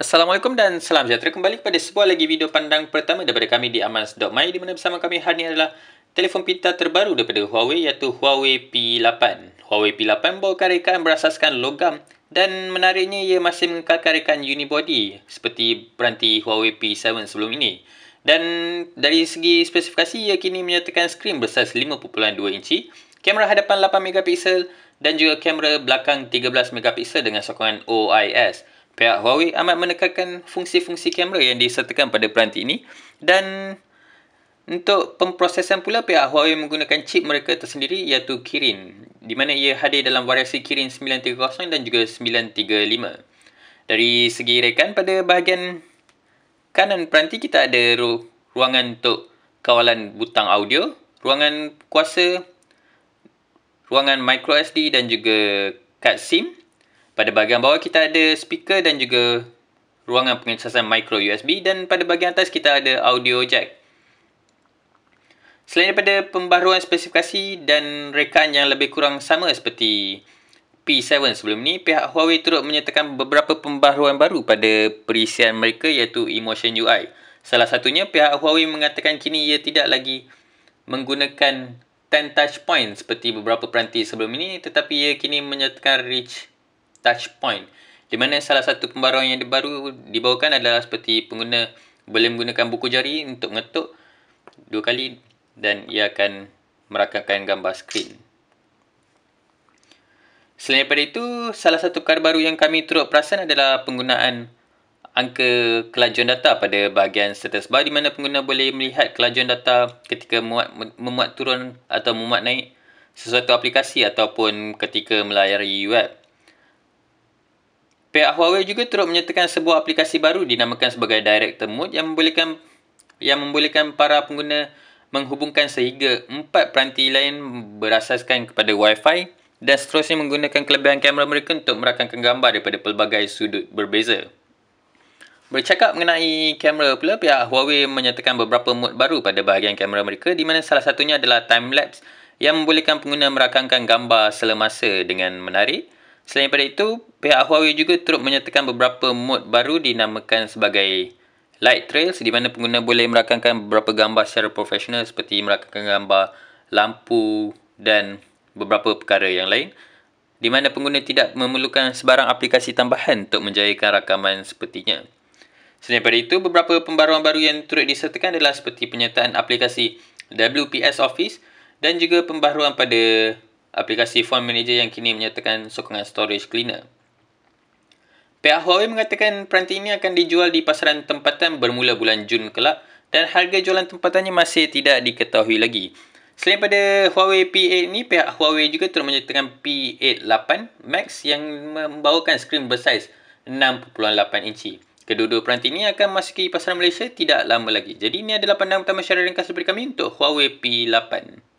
Assalamualaikum dan salam sejahtera kembali kepada sebuah lagi video pandang pertama daripada kami di amans.my di mana bersama kami hari ini adalah telefon pintar terbaru daripada Huawei iaitu Huawei P8. Huawei P8 membawakan rekaan berasaskan logam dan menariknya ia masih mengekalkan rekaan unibody seperti peranti Huawei P7 sebelum ini. Dan dari segi spesifikasi ia kini menyatakan skrin bersaiz 5.2 inci, kamera hadapan 8 megapiksel dan juga kamera belakang 13 megapiksel dengan sokongan OIS pihak Huawei amat menekankan fungsi-fungsi kamera yang disertakan pada peranti ini dan untuk pemprosesan pula pihak Huawei menggunakan chip mereka tersendiri iaitu Kirin di mana ia hadir dalam variasi Kirin 930 dan juga 935. Dari segi rekan pada bahagian kanan peranti kita ada ru- ruangan untuk kawalan butang audio, ruangan kuasa, ruangan micro SD dan juga kad SIM pada bahagian bawah kita ada speaker dan juga ruangan pengecasan micro USB dan pada bahagian atas kita ada audio jack. Selain daripada pembaruan spesifikasi dan rekaan yang lebih kurang sama seperti P7 sebelum ni, pihak Huawei turut menyatakan beberapa pembaruan baru pada perisian mereka iaitu Emotion UI. Salah satunya, pihak Huawei mengatakan kini ia tidak lagi menggunakan 10 touch points seperti beberapa peranti sebelum ini tetapi ia kini menyatakan reach Touch Point, di mana salah satu pembaruan yang baru dibawakan adalah seperti pengguna boleh menggunakan buku jari untuk mengetuk dua kali dan ia akan merakamkan gambar skrin. Selain daripada itu, salah satu perkara baru yang kami turut perasan adalah penggunaan angka kelajuan data pada bahagian status bar di mana pengguna boleh melihat kelajuan data ketika memuat, memuat turun atau memuat naik sesuatu aplikasi ataupun ketika melayari web. Pihak Huawei juga turut menyatakan sebuah aplikasi baru dinamakan sebagai Director Mode yang membolehkan yang membolehkan para pengguna menghubungkan sehingga empat peranti lain berasaskan kepada Wi-Fi dan seterusnya menggunakan kelebihan kamera mereka untuk merakamkan gambar daripada pelbagai sudut berbeza. Bercakap mengenai kamera pula, pihak Huawei menyatakan beberapa mode baru pada bahagian kamera mereka di mana salah satunya adalah time lapse yang membolehkan pengguna merakamkan gambar selemasa dengan menarik. Selain daripada itu, pihak Huawei juga turut menyertakan beberapa mod baru dinamakan sebagai Light Trails di mana pengguna boleh merakamkan beberapa gambar secara profesional seperti merakamkan gambar lampu dan beberapa perkara yang lain di mana pengguna tidak memerlukan sebarang aplikasi tambahan untuk menjayakan rakaman sepertinya. Selain daripada itu, beberapa pembaruan baru yang turut disertakan adalah seperti penyertaan aplikasi WPS Office dan juga pembaruan pada aplikasi Phone Manager yang kini menyatakan sokongan storage cleaner. Pihak Huawei mengatakan peranti ini akan dijual di pasaran tempatan bermula bulan Jun kelak dan harga jualan tempatannya masih tidak diketahui lagi. Selain pada Huawei P8 ini, pihak Huawei juga telah menyatakan P8 Max yang membawakan skrin bersaiz 6.8 inci. Kedua-dua peranti ini akan masuk ke pasaran Malaysia tidak lama lagi. Jadi ini adalah pandangan utama syarat ringkas daripada kami untuk Huawei P8.